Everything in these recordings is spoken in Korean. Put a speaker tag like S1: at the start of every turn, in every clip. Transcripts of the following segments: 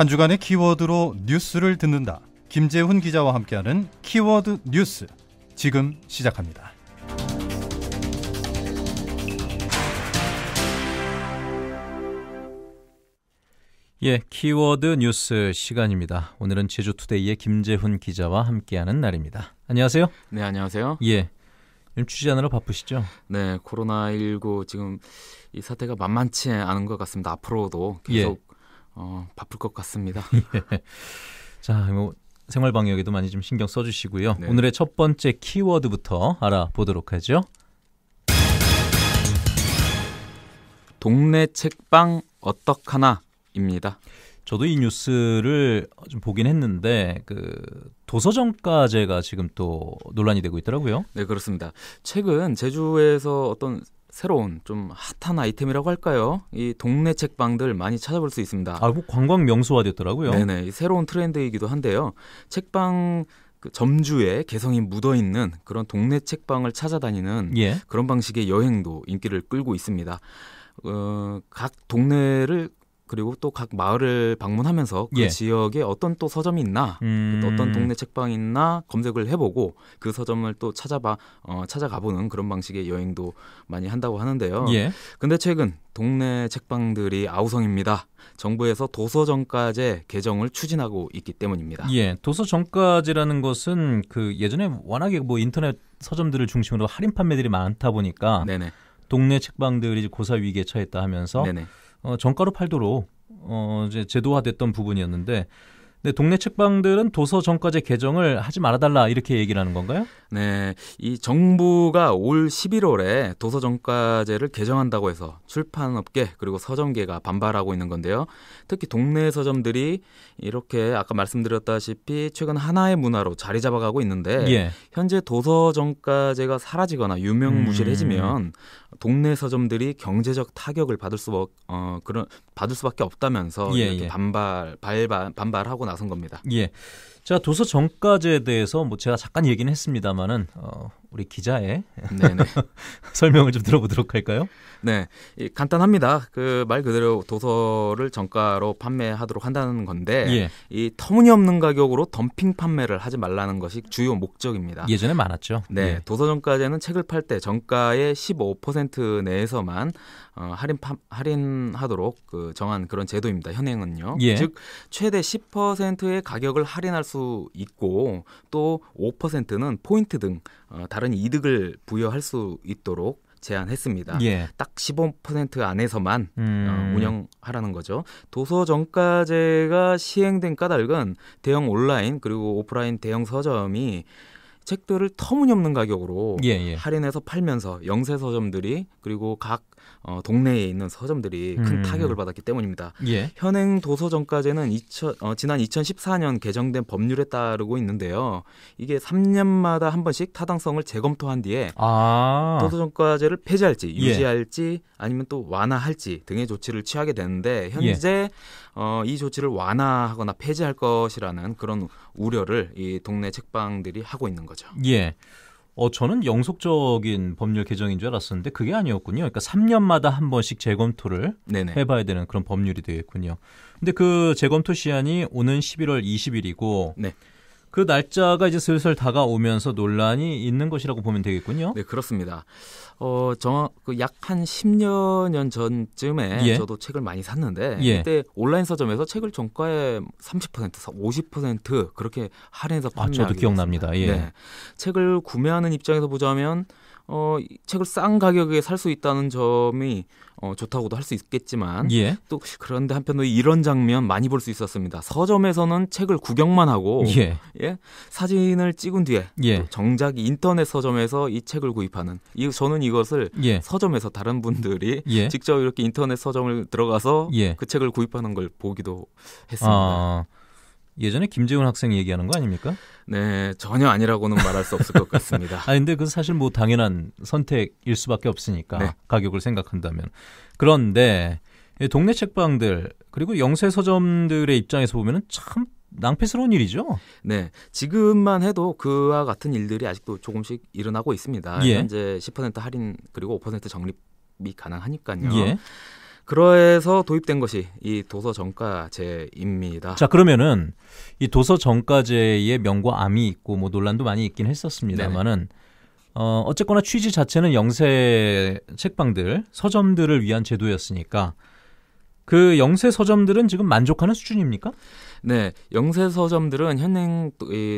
S1: 한 주간의 키워드로 뉴스를 듣는다. 김재훈 기자와 함께하는 키워드 뉴스. 지금 시작합니다. 예, 키워드 뉴스 시간입니다. 오늘은 제주투데이의
S2: 김재훈 기자와 함께하는 날입니다. 안녕하세요. 네, 안녕하세요.
S1: 예. 요즘 취재하느라 바쁘시죠?
S2: 네, 코로나 19 지금 이 사태가 만만치 않은 것 같습니다. 앞으로도 예. 계속 예. 어, 바쁠 것 같습니다. 예. 자, 뭐
S1: 생활 방역에도 많이 좀 신경 써주시고요. 네. 오늘의 첫 번째 키워드부터 알아보도록 하죠. 동네 책방 어떡하나입니다. 저도 이 뉴스를 좀 보긴 했는데
S2: 그 도서정가제가 지금 또 논란이 되고 있더라고요. 네 그렇습니다. 최근 제주에서 어떤 새로운 좀 핫한 아이템이라고 할까요? 이 동네 책방들 많이 찾아볼 수 있습니다. 아, 뭐 관광 명소화됐더라고요. 네네, 새로운 트렌드이기도 한데요. 책방 그점주에 개성이 묻어 있는 그런 동네 책방을 찾아다니는 예. 그런 방식의 여행도 인기를 끌고 있습니다. 어, 각 동네를 그리고 또 각 마을을 방문하면서 그 예. 지역에 어떤 또 서점이 있나, 음... 어떤 동네 책방이 있나 검색을 해보고 그 서점을 또 찾아봐 어, 찾아가보는 그런 방식의 여행도 많이 한다고 하는데요. 예. 근데 최근 동네 책방들이 아우성입니다. 정부에서 도서정가제 개정을 추진하고 있기 때문입니다. 예,
S1: 도서정가제라는 것은 그 예전에 워낙에 뭐 인터넷 서점들을 중심으로 할인 판매들이 많다 보니까 네네. 동네 책방들이 고사 위기에 처했다 하면서. 네네. 어, 정가로 팔도록 어, 이제 제도화됐던 부분이었는데 네, 동네 책방들은
S2: 도서 정가제 개정을 하지 말아달라 이렇게 얘기를 하는 건가요? 네, 이 정부가 올 11월에 도서 정가제를 개정한다고 해서 출판업계 그리고 서점계가 반발하고 있는 건데요. 특히 동네 서점들이 이렇게 아까 말씀드렸다시피 최근 하나의 문화로 자리 잡아가고 있는데 예. 현재 도서 정가제가 사라지거나 유명무실해지면 음. 동네 서점들이 경제적 타격을 받을 수 어, 그런 받을 수밖에 없다면서 예, 이렇게 예. 반발 발반 반발하고 나선 겁니다. 예.
S1: 자 도서 정가제에 대해서 뭐 제가 잠깐 얘기는 했습니다만은 어, 우리 기자의 설명을 좀 들어보도록 할까요?
S2: 네, 간단합니다. 그 말 그대로 도서를 정가로 판매하도록 한다는 건데 예. 이 터무니없는 가격으로 덤핑 판매를 하지 말라는 것이 주요 목적입니다. 예전에
S1: 많았죠. 네, 예.
S2: 도서 정가제는 책을 팔 때 정가의 15% 내에서만 어, 할인 파, 할인하도록 그 정한 그런 제도입니다. 현행은요. 예. 즉 최대 10%의 가격을 할인할 수 있고 또 5%는 포인트 등 어, 다른 이득을 부여할 수 있도록 제안했습니다 예. 딱15% 안에서만 어, 음. 어, 운영하라는 거죠. 도서 정가제가 시행된 까닭은 대형 온라인 그리고 오프라인 대형 서점이 책들을 터무니없는 가격으로 예, 예. 할인해서 팔면서 영세 서점들이 그리고 각 어, 동네에 있는 서점들이 큰 음. 타격을 받았기 때문입니다. 예. 현행 도서정가제는 2000, 어, 지난 2014년 개정된 법률에 따르고 있는데요. 이게 3년마다 한 번씩 타당성을 재검토한 뒤에
S1: 아.
S2: 도서정가제를 폐지할지 예. 유지할지 아니면 또 완화할지 등의 조치를 취하게 되는데 예. 현재 어, 이 조치를 완화하거나 폐지할 것이라는 그런 우려를 이 동네 책방들이 하고 있는 거죠.
S1: 예. 어, 저는 영속적인 법률 개정인 줄 알았었는데 그게 아니었군요. 그러니까 3년마다 한 번씩 재검토를 네네. 해봐야 되는 그런 법률이 되겠군요. 근데 그 재검토 시한이 오는 11월 20일이고 네. 그 날짜가 이제 슬슬 다가오면서 논란이 있는 것이라고 보면 되겠군요. 네,
S2: 그렇습니다. 어, 정확 그 약한 10여 년 전쯤에 예. 저도 책을 많이 샀는데 예. 그때 온라인 서점에서 책을 정가에 30% 50% 그렇게 할인해서 판매하기 아, 저도 기억납니다. 예. 네. 책을 구매하는 입장에서 보자면 어, 책을 싼 가격에 살 수 있다는 점이 어, 좋다고도 할 수 있겠지만 예. 또 그런데 한편으로 이런 장면 많이 볼 수 있었습니다. 서점에서는 책을 구경만 하고 예. 예? 사진을 찍은 뒤에 예. 정작 인터넷 서점에서 이 책을 구입하는 이 저는 이것을 예. 서점에서 다른 분들이 예. 직접 이렇게 인터넷 서점을 들어가서 예. 그 책을 구입하는 걸 보기도
S1: 했습니다. 아... 예전에 김재훈 학생 얘기하는 거 아닙니까? 네, 전혀 아니라고는 말할 수 없을 것 같습니다. 아, 근데 그 사실 뭐 당연한 선택일 수밖에 없으니까 네. 가격을 생각한다면. 그런데 동네 책방들 그리고 영세 서점들의 입장에서 보면은 참 낭패스러운 일이죠.
S2: 네, 지금만 해도 그와 같은 일들이 아직도 조금씩 일어나고 있습니다. 예. 현재 10% 할인 그리고 5% 적립이 가능하니까요. 예. 그러해서 도입된 것이 이 도서 정가제입니다. 자 그러면은
S1: 이 도서 정가제의 명과 암이 있고 뭐 논란도 많이 있긴 했었습니다만은 어, 어쨌거나 취지 자체는 영세 책방들 서점들을 위한 제도였으니까 그 영세 서점들은 지금 만족하는 수준입니까?
S2: 네, 영세 서점들은 현행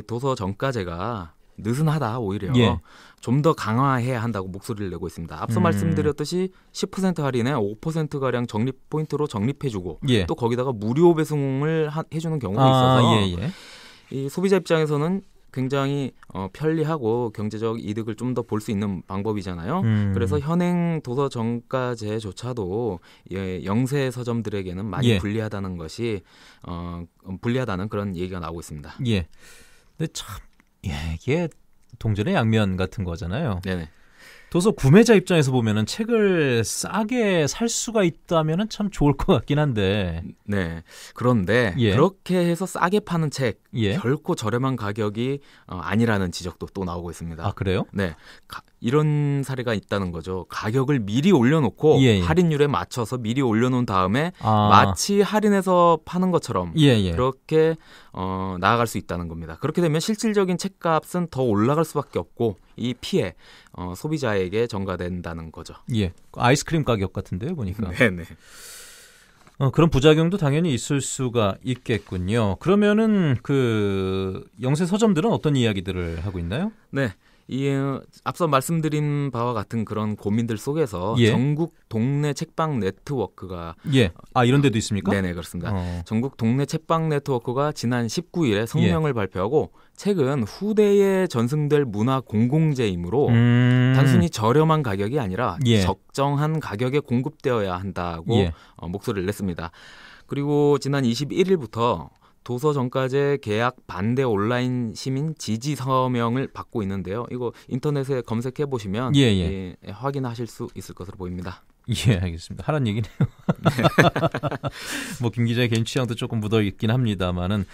S2: 도서 정가제가 느슨하다 오히려 예. 좀더 강화해야 한다고 목소리를 내고 있습니다. 앞서 음. 말씀드렸듯이 10% 할인에 5% 가량 적립 포인트로 적립해주고 예. 또 거기다가 무료 배송을 하, 해주는 경우가 아, 있어서 예, 예. 이 소비자 입장에서는 굉장히 어, 편리하고 경제적 이득을 좀 더 볼 수 있는 방법이잖아요. 음. 그래서 현행 도서 정가제조차도 예, 영세 서점들에게는 많이 예. 불리하다는 것이 어, 불리하다는 그런 얘기가 나오고 있습니다.
S1: 예. 근데 참 예, 이게 동전의 양면 같은 거잖아요. 네네. 도서 구매자 입장에서 보면은 책을 싸게 살 수가 있다면은 참 좋을 것
S2: 같긴 한데. 네. 그런데 예. 그렇게 해서 싸게 파는 책 예. 결코 저렴한 가격이 어, 아니라는 지적도 또 나오고 있습니다. 아 그래요? 네. 가, 이런 사례가 있다는 거죠. 가격을 미리 올려놓고 예, 예. 할인율에 맞춰서 미리 올려놓은 다음에 아. 마치 할인해서 파는 것처럼 예, 예. 그렇게 어, 나아갈 수 있다는 겁니다. 그렇게 되면 실질적인 책값은 더 올라갈 수밖에 없고 이 피해 어, 소비자에게 전가된다는 거죠. 예, 그 아이스크림 가격 같은데요 보니까. 네네.
S1: 어, 그런 부작용도 당연히 있을 수가 있겠군요. 그러면은 그 영세 서점들은 어떤 이야기들을 하고 있나요?
S2: 네. 이 어, 앞서 말씀드린 바와 같은 그런 고민들 속에서 예. 전국 동네 책방 네트워크가 예. 아 이런 데도 있습니까? 어, 네네 그렇습니다. 어. 전국 동네 책방 네트워크가 지난 19일에 성명을 예. 발표하고 책은 후대에 전승될 문화 공공재이므로 음... 단순히 저렴한 가격이 아니라 예. 적정한 가격에 공급되어야 한다고 예. 어, 목소리를 냈습니다. 그리고 지난 21일부터 도서 정가제 계약 반대 온라인 시민 지지 서명을 받고 있는데요. 이거 인터넷에 검색해 보시면 예, 예. 예, 확인하실 수 있을 것으로 보입니다.
S1: 예, 알겠습니다. 하란 얘기네요. 네. 뭐김 기자의 개인 취향도 조금 묻어 있긴 합니다만은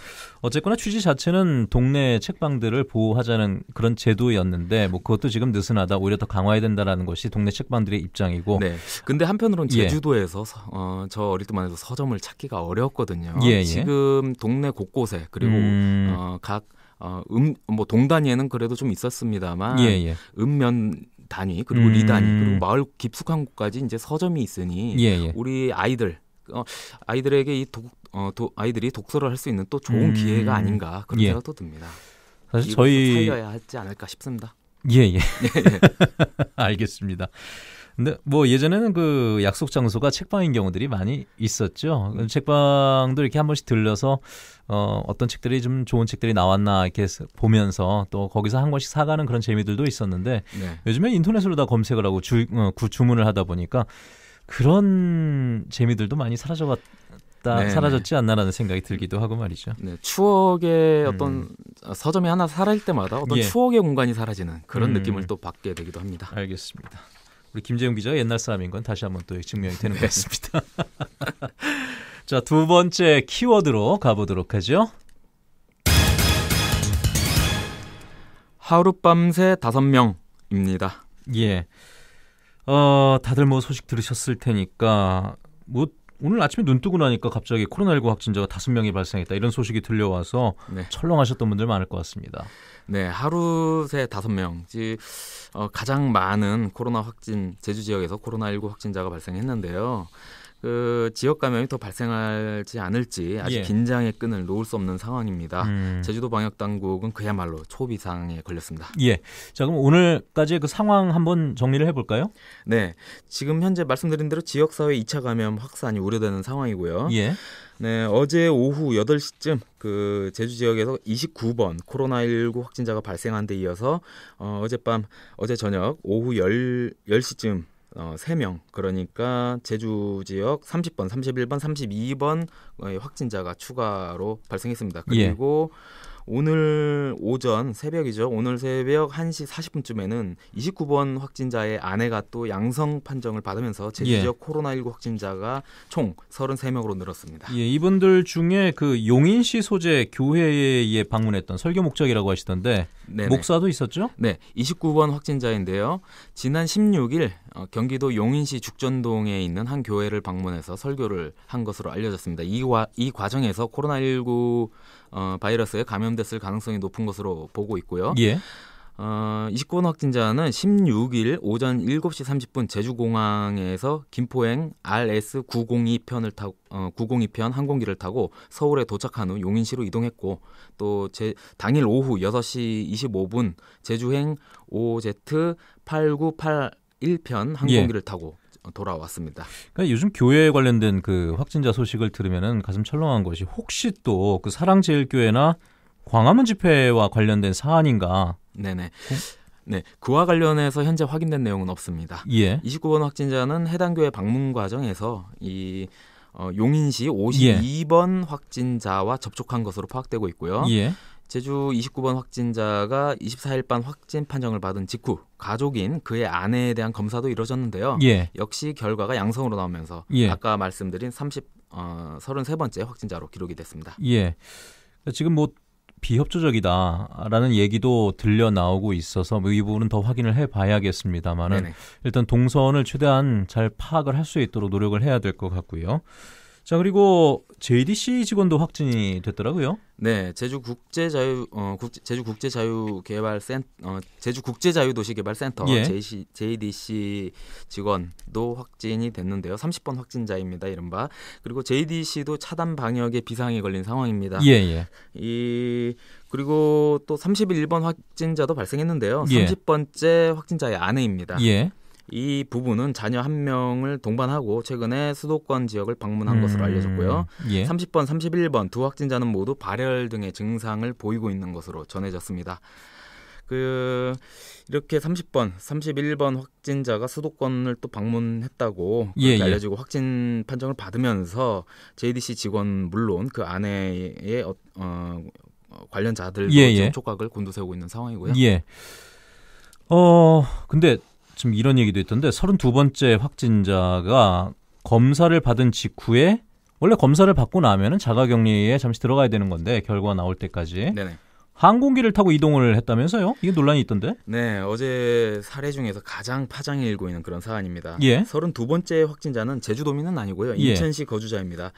S1: 어쨌거나 취지 자체는 동네 책방들을 보호하자는 그런 제도였는데 뭐 그것도 지금 느슨하다 오히려 더 강화해야 된다라는 것이 동네 책방들의 입장이고. 네.
S2: 근데 한편으론 예. 제주도에서 예. 어, 저 어릴 때만 해도 서점을 찾기가 어려웠거든요. 예, 예, 지금 동네 곳곳에 그리고 음... 어, 각 어, 음, 뭐 동단위에는 그래도 좀 있었습니다만 예, 예. 읍면 단위 그리고 음. 리단위 그리고 마을 깊숙한 곳까지 이제 서점이 있으니 예, 예. 우리 아이들 어, 아이들에게 이 독, 어, 도, 아이들이 독서를 할 수 있는 또 좋은 음. 기회가 아닌가 그런 예. 생각도 듭니다. 사실 저희 살려야 하지 않을까 싶습니다. 예 예. 예, 예.
S1: 알겠습니다. 근데 뭐 예전에는 그 약속 장소가 책방인 경우들이 많이 있었죠. 그 책방도 이렇게 한 번씩 들려서 어 어떤 책들이 좀 좋은 책들이 나왔나 이렇게 보면서 또 거기서 한 권씩 사가는 그런 재미들도 있었는데 네. 요즘에 인터넷으로 다 검색을 하고 주, 어, 구, 주문을 하다 보니까 그런 재미들도 많이 사라져갔.
S2: 다 네, 네. 사라졌지
S1: 않나라는 생각이 들기도 하고 말이죠. 네,
S2: 추억의 음. 어떤 서점이 하나 사라질 때마다 어떤 예. 추억의 공간이 사라지는 그런 음. 느낌을 또 받게 되기도 합니다. 알겠습니다. 우리 김재용 기자 옛날 사람인 건 다시 한번 또 증명이 되는 것 같습니다.
S1: 자, 두 번째 키워드로 가보도록 하죠. 하룻밤새 다섯 명입니다. 예. 어, 다들 뭐 소식 들으셨을 테니까 뭐 오늘 아침에 눈 뜨고 나니까 갑자기 코로나19 확진자가 다섯 명이 발생했다 이런 소식이 들려와서 네. 철렁하셨던 분들 많을 것 같습니다.
S2: 네, 하루 새 다섯 명지 어, 가장 많은 코로나 확진 제주 지역에서 코로나19 확진자가 발생했는데요. 그 지역 감염이 더 발생하지 않을지 아직 예. 긴장의 끈을 놓을 수 없는 상황입니다. 음. 제주도 방역 당국은 그야말로 초비상에 걸렸습니다. 예. 자 그럼 오늘까지의 그 상황 한번 정리를 해볼까요? 네. 지금 현재 말씀드린 대로 지역 사회 2차 감염 확산이 우려되는 상황이고요. 예. 네, 어제 오후 8시쯤 그 제주 지역에서 29번 코로나19 확진자가 발생한 데 이어서 어, 어젯밤 어제 저녁 오후 10, 10시쯤 어, 3명 그러니까 제주 지역 30번, 31번, 32번 확진자가 추가로 발생했습니다. 예. 그리고 예. 오늘 오전 새벽이죠. 오늘 새벽 1시 40분쯤에는 29번 확진자의 아내가 또 양성 판정을 받으면서 제 지역 예. 코로나19 확진자가 총 33명으로 늘었습니다.
S1: 예, 이분들 중에 그 용인시 소재 교회에 방문했던
S2: 설교 목적이라고 하시던데 네네. 목사도 있었죠? 네, 29번 확진자인데요. 지난 16일 어, 경기도 용인시 죽전동에 있는 한 교회를 방문해서 설교를 한 것으로 알려졌습니다. 이, 와, 이 과정에서 코로나19 어, 바이러스에 감염됐을 가능성이 높은 것으로 보고 있고요. 예. 어, 29번 확진자는 16일 오전 7시 30분 제주공항에서 김포행 RS 902편을 타고 어, 902편 항공기를 타고 서울에 도착한 후 용인시로 이동했고 또 제, 당일 오후 6시 25분 제주행 OZ 8981편 예. 항공기를 예. 타고 돌아왔습니다.
S1: 그러니까 요즘 교회에 관련된 그 확진자 소식을 들으면은 가슴 철렁한 것이 혹시 또 그 사랑제일교회나 광화문 집회와 관련된 사안인가?
S2: 네네. 네, 그와 관련해서 현재 확인된 내용은 없습니다. 예. 29번 확진자는 해당 교회 방문 과정에서 이 어, 용인시 52번 예. 확진자와 접촉한 것으로 파악되고 있고요. 예. 제주 29번 확진자가 24일 반 확진 판정을 받은 직후 가족인 그의 아내에 대한 검사도 이뤄졌는데요. 예. 역시 결과가 양성으로 나오면서 예. 아까 말씀드린 30 어, 33번째 확진자로 기록이 됐습니다.
S1: 예. 그러니까 지금 뭐 비협조적이다라는 얘기도 들려 나오고 있어서 뭐이 부분은 더 확인을 해봐야겠습니다만은 일단 동선을 최대한 잘 파악을 할 수 있도록 노력을 해야 될 것 같고요. 자 그리고 JDC 직원도 확진이 됐더라고요.
S2: 네, 제주 국제 자유 어 국제, 제주 국제 자유 개발 센 어, 제주 국제 자유 도시 개발 센터 예. JC, JDC 직원도 확진이 됐는데요. 30번 확진자입니다. 이른바. 그리고 JDC도 차단 방역에 비상이 걸린 상황입니다. 예, 예. 이 그리고 또 31번 확진자도 발생했는데요. 예. 30번째 확진자의 아내입니다. 예. 이부분은 자녀 한 명을 동반하고 최근에 수도권 지역을 방문한 음, 것으로 알려졌고요. 예. 30번, 31번 두 확진자는 모두 발열 등의 증상을 보이고 있는 것으로 전해졌습니다. 그 이렇게 30번, 31번 확진자가 수도권을 또 방문했다고 예, 예. 알려지고 확진 판정을 받으면서 JDC 직원 물론 그 아내의 어, 어 관련자들도 예, 예. 촉각을 곤두세우고 있는 상황이고요. 예.
S1: 어 근데 지금 이런 얘기도 있던데 32번째 확진자가 검사를 받은 직후에 원래 검사를 받고 나면은 자가격리에 잠시 들어가야 되는 건데 결과 나올 때까지 네네. 항공기를 타고 이동을 했다면서요? 이게 논란이 있던데?
S2: 네, 어제 사례 중에서 가장 파장이 일고 있는 그런 사안입니다. 예. 32번째 확진자는 제주도민은 아니고요. 예. 인천시 예. 거주자입니다.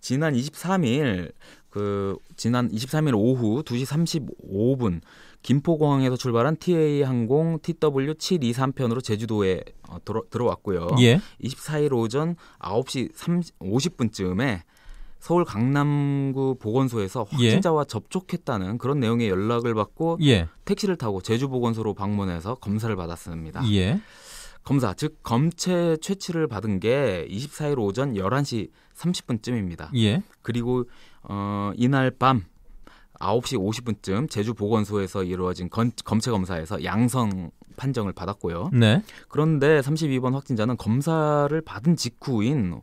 S2: 지난 23일 그 지난 23일 오후 2시 35분 김포공항에서 출발한 TA 항공 TW723편으로 제주도에 어, 들어, 들어왔고요. 예. 24일 오전 9시 30, 50분쯤에 서울 강남구 보건소에서 예. 확진자와 예. 접촉했다는 그런 내용의 연락을 받고 예. 택시를 타고 제주 보건소로 방문해서 검사를 받았습니다. 예. 검사 즉 검체 채취를 받은 게 24일 오전 11시 30분쯤입니다. 예. 그리고 어 이날 밤 아홉 시 오십 분쯤 제주 보건소에서 이루어진 건, 검체 검사에서 양성 판정을 받았고요. 네. 그런데 32번 확진자는 검사를 받은 직후인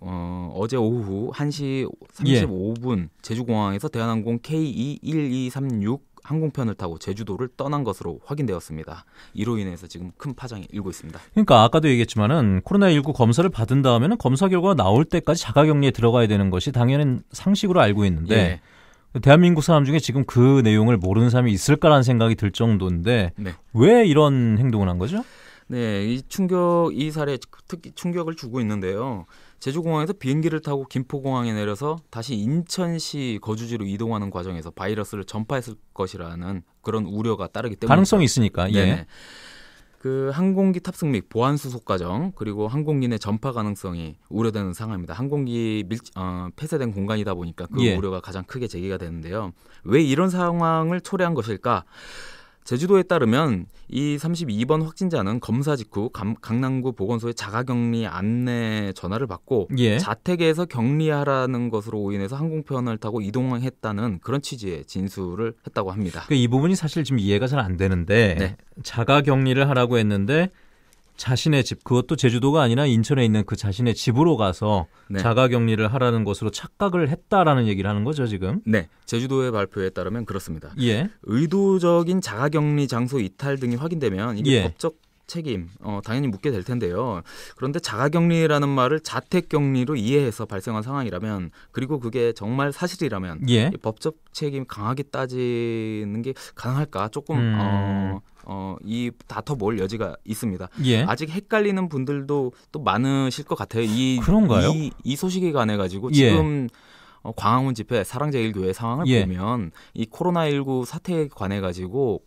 S2: 어, 어제 오후 1시 35분 예. 제주공항에서 대한항공 KE1236 항공편을 타고 제주도를 떠난 것으로 확인되었습니다. 이로 인해서 지금 큰 파장이 일고 있습니다.
S1: 그러니까 아까도 얘기했지만은 코로나19 검사를 받은 다음에는 검사 결과가 나올 때까지 자가격리에 들어가야 되는 것이 당연한 상식으로 알고 있는데 예. 대한민국 사람 중에 지금 그 내용을 모르는 사람이 있을까라는 생각이 들 정도인데 네. 왜 이런 행동을 한 거죠?
S2: 네, 이 충격 이 사례 특히 충격을 주고 있는데요. 제주공항에서 비행기를 타고 김포공항에 내려서 다시 인천시 거주지로 이동하는 과정에서 바이러스를 전파했을 것이라는 그런 우려가 따르기 때문에 가능성이 있으니까. 예. 네네. 그 항공기 탑승 및 보안 수속 과정 그리고 항공기 내 전파 가능성이 우려되는 상황입니다. 항공기 밀, 어, 폐쇄된 공간이다 보니까 그 예. 우려가 가장 크게 제기가 되는데요. 왜 이런 상황을 초래한 것일까? 제주도에 따르면 이 32번 확진자는 검사 직후 감, 강남구 보건소에 자가격리 안내 전화를 받고 예. 자택에서 격리하라는 것으로 오 인해서 항공편을 타고 이동했다는 그런 취지의 진술을 했다고 합니다. 그러니까 이 부분이 사실 지금 이해가 잘 안
S1: 되는데 네.
S2: 자가격리를 하라고 했는데
S1: 자신의 집 그것도 제주도가 아니라 인천에 있는 그 자신의 집으로 가서 네. 자가격리를
S2: 하라는 것으로 착각을 했다라는 얘기를 하는 거죠 지금. 네, 제주도의 발표에 따르면 그렇습니다. 예. 의도적인 자가격리 장소 이탈 등이 확인되면 이게 예. 법적 책임 어, 당연히 묻게 될 텐데요. 그런데 자가격리라는 말을 자택격리로 이해해서 발생한 상황이라면 그리고 그게 정말 사실이라면 예. 법적 책임 강하게 따지는 게 가능할까 조금 음. 어, 어, 이 다퉈볼 여지가 있습니다. 예. 아직 헷갈리는 분들도 또 많으실 것 같아요. 이, 그런가요? 이, 이 소식에 관해 가지고 예. 지금 어, 광화문 집회 사랑제일교회 상황을 예. 보면 이 코로나 19 사태에 관해 가지고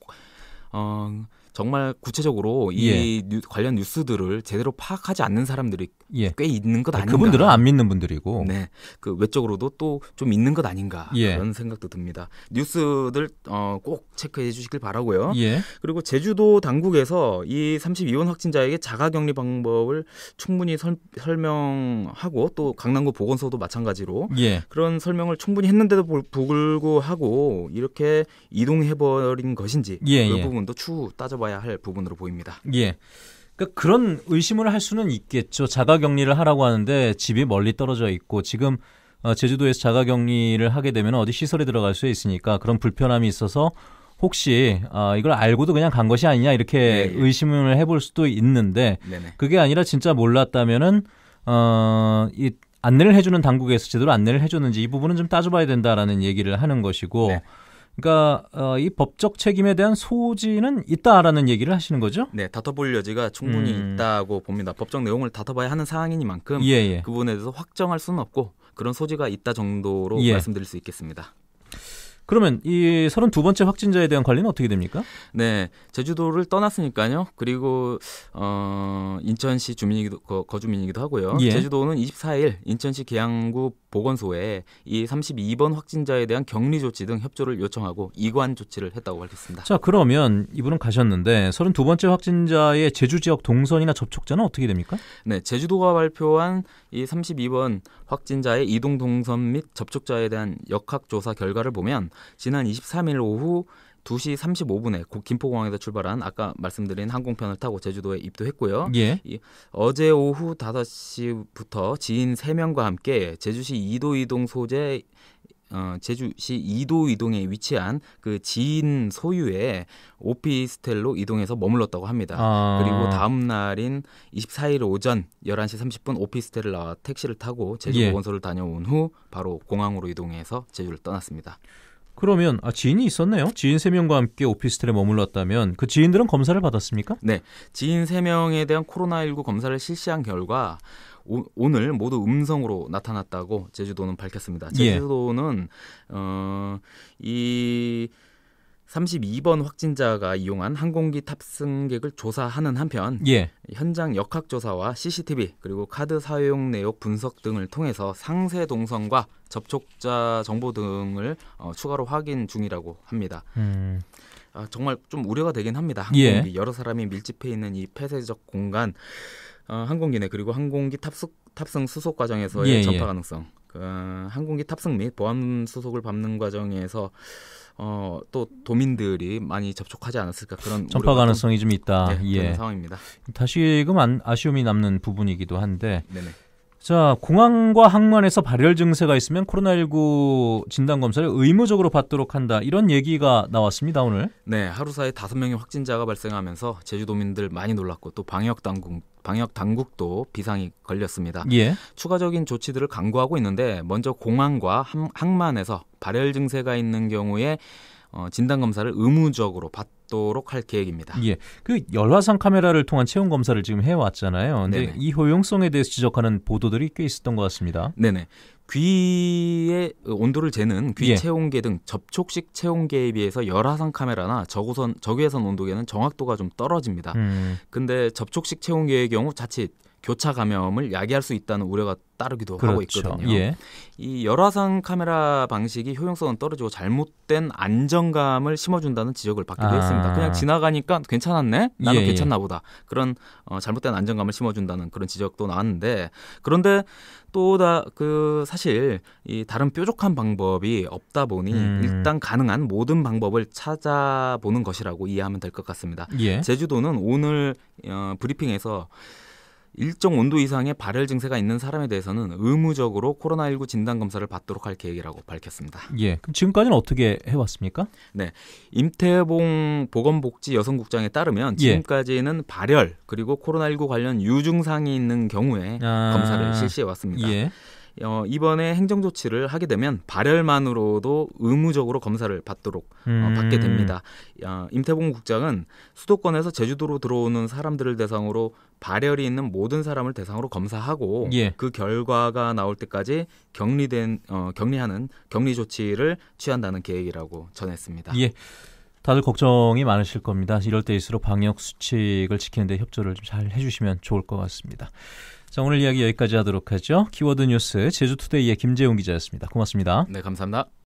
S2: 어 정말 구체적으로 이 예. 뉴, 관련 뉴스들을 제대로 파악하지 않는 사람들이 예. 꽤 있는 것 네, 아닌가. 그분들은 안 믿는 분들이고. 네. 그 외적으로도 또 좀 있는 것 아닌가 예. 그런 생각도 듭니다. 뉴스들 어, 꼭 체크해 주시길 바라고요. 그리고 제주도 당국에서 이 32원 확진자에게 자가격리 방법을 충분히 설, 설명하고 또 강남구 보건소도 마찬가지로 예. 그런 설명을 충분히 했는데도 불구하고 이렇게 이동해버린 것인지 예, 그 부분도 추후 따져볼 따져봐야 할 부분으로 보입니다. 예.
S1: 그러니까 그런 의심을 할 수는 있겠죠. 자가격리를 하라고 하는데 집이 멀리 떨어져 있고 지금 어, 제주도에서 자가격리를 하게 되면 어디 시설에 들어갈 수 있으니까 그런 불편함이 있어서 혹시 아, 이걸 알고도 그냥 간 것이 아니냐 이렇게 네. 예. 의심을 해볼 수도 있는데 네네. 그게 아니라 진짜 몰랐다면은 어, 이 안내를 해주는 당국에서 제대로 안내를 해줬는지 이 부분은 좀 따져봐야 된다라는 얘기를 하는 것이고. 네. 그러니까 어, 이 법적 책임에 대한 소지는 있다라는 얘기를 하시는 거죠?
S2: 네, 다퉈볼 여지가 충분히 음. 있다고 봅니다. 법적 내용을 다퉈봐야 하는 사항이니만큼 예, 예. 그 부분에 대해서 확정할 수는 없고 그런 소지가 있다 정도로 예. 말씀드릴 수 있겠습니다.
S1: 그러면 이 32번째 확진자에 대한 관리는 어떻게 됩니까?
S2: 네, 제주도를 떠났으니까요. 그리고 어 인천시 주민이기도 거, 주민이기도 하고요. 예. 제주도는 24일 인천시 계양구 보건소에 이 32번 확진자에 대한 격리 조치 등 협조를 요청하고 이관 조치를 했다고 밝혔습니다.
S1: 자, 그러면 이분은 가셨는데 32번째 확진자의 제주 지역 동선이나
S2: 접촉자는 어떻게 됩니까? 네, 제주도가 발표한 이 32번 확진자의 이동 동선 및 접촉자에 대한 역학 조사 결과를 보면 지난 23일 오후 2시 35분에 김포공항에서 출발한 아까 말씀드린 항공편을 타고 제주도에 입도했고요. 예. 이, 어제 오후 5시부터 지인 3명과 함께 제주시 2도 이동 소재 어, 제주시 2도 이동에 위치한 그 지인 소유의 오피스텔로 이동해서 머물렀다고 합니다. 아... 그리고 다음 날인 24일 오전 11시 30분 오피스텔을 나와 택시를 타고 제주 보건소를 예. 다녀온 후 바로 공항으로 이동해서 제주를 떠났습니다.
S1: 그러면 아, 지인이 있었네요. 지인
S2: 세명과 함께 오피스텔에 머물렀다면 그 지인들은 검사를 받았습니까? 네. 지인 세명에 대한 코로나19 검사를 실시한 결과 오, 오늘 모두 음성으로 나타났다고 제주도는 밝혔습니다. 예. 제주도는 예. 어, 이 32번 확진자가 이용한 항공기 탑승객을 조사하는 한편 예. 현장 역학 조사와 CCTV 그리고 카드 사용 내역 분석 등을 통해서 상세 동선과 접촉자 정보 등을 어, 추가로 확인 중이라고 합니다. 음. 아, 정말 좀 우려가 되긴 합니다. 예. 항공기 예. 여러 사람이 밀집해 있는 이 폐쇄적 공간 어, 항공기 내 그리고 항공기 탑승 탑승 수속 과정에서의 예, 예, 전파 가능성, 그, 항공기 탑승 및 보안 수속을 밟는 과정에서 어, 또 도민들이 많이 접촉하지 않았을까 그런 전파 가능성이 좀 있다. 네, 예. 상황입니다.
S1: 다시금 안, 아쉬움이 남는 부분이기도 한데. 네네. 자, 공항과 항만에서 발열 증세가 있으면 코로나19 진단 검사를 의무적으로 받도록 한다. 이런 얘기가 나왔습니다, 오늘.
S2: 네, 하루 사이 다섯 명의 확진자가 발생하면서 제주도민들 많이 놀랐고 또 방역 당국 방역 당국도 비상이 걸렸습니다. 예. 추가적인 조치들을 강구하고 있는데 먼저 공항과 함, 항만에서 발열 증세가 있는 경우에 어, 진단 검사를 의무적으로 받도록 할 계획입니다. 예, 그 열화상 카메라를 통한 체온 검사를
S1: 지금 해왔잖아요. 근데 네네. 이 효용성에 대해서 지적하는 보도들이 꽤 있었던 것 같습니다. 네네.
S2: 귀의 온도를 재는 귀 예. 체온계 등 접촉식 체온계에 비해서 열화상 카메라나 저고선 저기에선 온도계는 정확도가 좀 떨어집니다. 음. 근데 접촉식 체온계의 경우 자칫 교차 감염을 야기할 수 있다는 우려가 따르기도 그렇죠. 하고 있거든요. 예. 이 열화상 카메라 방식이 효용성은 떨어지고 잘못된 안정감을 심어준다는 지적을 받기도 아. 했습니다. 그냥 지나가니까 괜찮았네, 나는 예, 예. 괜찮나 보다 그런 어, 잘못된 안정감을 심어준다는 그런 지적도 나왔는데 그런데 또다그 사실 이 다른 뾰족한 방법이 없다 보니 음. 일단 가능한 모든 방법을 찾아보는 것이라고 이해하면 될 것 같습니다. 예. 제주도는 오늘 어, 브리핑에서 일정 온도 이상의 발열 증세가 있는 사람에 대해서는 의무적으로 코로나19 진단 검사를 받도록 할 계획이라고 밝혔습니다. 예. 그럼 지금까지는 어떻게 해왔습니까? 네. 임태봉 보건복지 여성국장에 따르면 예. 지금까지는 예. 발열 그리고 코로나19 관련 유증상이 있는 경우에 아... 검사를 실시해 왔습니다. 예. 어, 이번에 행정 조치를 하게 되면 발열만으로도 의무적으로 검사를 받도록 어, 음. 어, 받게 됩니다. 어, 임태봉 국장은 수도권에서 제주도로 들어오는 사람들을 대상으로 발열이 있는 모든 사람을 대상으로 검사하고 예. 그 결과가 나올 때까지 격리된 어, 격리하는 격리 조치를 취한다는 계획이라고 전했습니다.
S1: 예. 다들 걱정이 많으실 겁니다. 이럴 때일수록 방역 수칙을 지키는데 협조를 좀 잘 해주시면 좋을 것 같습니다. 자, 오늘 이야기 여기까지 하도록 하죠. 키워드 뉴스 제주투데이의 김재용 기자였습니다. 고맙습니다. 네, 감사합니다.